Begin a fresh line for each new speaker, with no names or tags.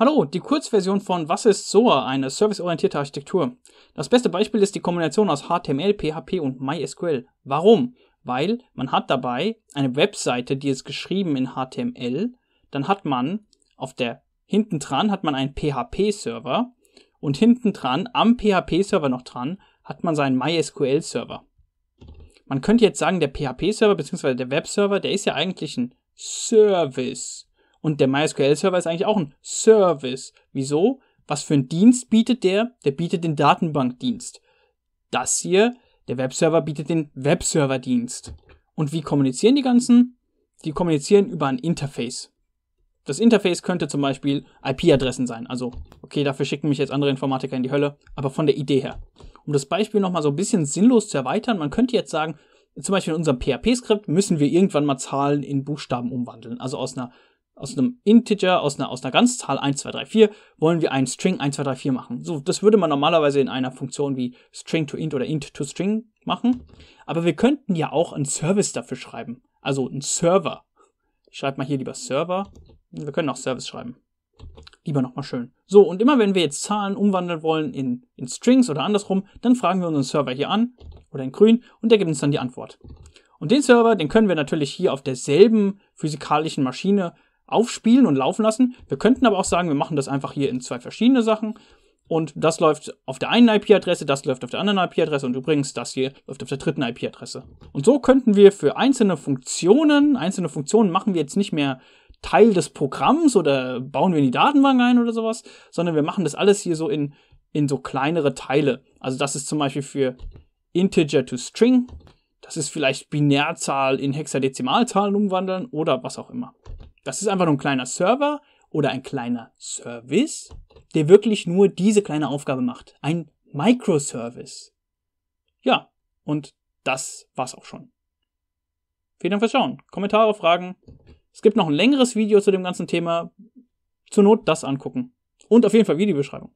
Hallo, die Kurzversion von Was ist SOA, eine serviceorientierte Architektur. Das beste Beispiel ist die Kombination aus HTML, PHP und MySQL. Warum? Weil man hat dabei eine Webseite, die ist geschrieben in HTML, dann hat man auf der hinten dran hat man einen PHP Server und hinten dran am PHP Server noch dran hat man seinen MySQL Server. Man könnte jetzt sagen, der PHP Server bzw. der Web Server, der ist ja eigentlich ein Service und der MySQL-Server ist eigentlich auch ein Service. Wieso? Was für einen Dienst bietet der? Der bietet den Datenbankdienst. Das hier, der Webserver bietet den Webserverdienst. Und wie kommunizieren die ganzen? Die kommunizieren über ein Interface. Das Interface könnte zum Beispiel IP-Adressen sein. Also, okay, dafür schicken mich jetzt andere Informatiker in die Hölle, aber von der Idee her. Um das Beispiel nochmal so ein bisschen sinnlos zu erweitern, man könnte jetzt sagen, zum Beispiel in unserem PHP-Skript müssen wir irgendwann mal Zahlen in Buchstaben umwandeln. Also aus einer aus einem Integer, aus einer, aus einer Ganzzahl 1, 2, 3, 4, wollen wir einen String 1, 2, 3, 4 machen. So, das würde man normalerweise in einer Funktion wie string to int oder int to string machen. Aber wir könnten ja auch einen Service dafür schreiben. Also einen Server. Ich schreibe mal hier lieber Server. Wir können auch Service schreiben. Lieber nochmal schön. So, und immer wenn wir jetzt Zahlen umwandeln wollen in, in Strings oder andersrum, dann fragen wir unseren Server hier an oder in grün und der gibt uns dann die Antwort. Und den Server, den können wir natürlich hier auf derselben physikalischen Maschine aufspielen und laufen lassen. Wir könnten aber auch sagen, wir machen das einfach hier in zwei verschiedene Sachen. Und das läuft auf der einen IP-Adresse, das läuft auf der anderen IP-Adresse und übrigens das hier läuft auf der dritten IP-Adresse. Und so könnten wir für einzelne Funktionen, einzelne Funktionen machen wir jetzt nicht mehr Teil des Programms oder bauen wir in die Datenbank ein oder sowas, sondern wir machen das alles hier so in, in so kleinere Teile. Also das ist zum Beispiel für Integer to String, das ist vielleicht Binärzahl in Hexadezimalzahlen umwandeln oder was auch immer. Das ist einfach nur ein kleiner Server oder ein kleiner Service, der wirklich nur diese kleine Aufgabe macht. Ein Microservice. Ja, und das war's auch schon. Vielen Dank fürs Schauen. Kommentare, Fragen. Es gibt noch ein längeres Video zu dem ganzen Thema. Zur Not das angucken. Und auf jeden Fall Videobeschreibung.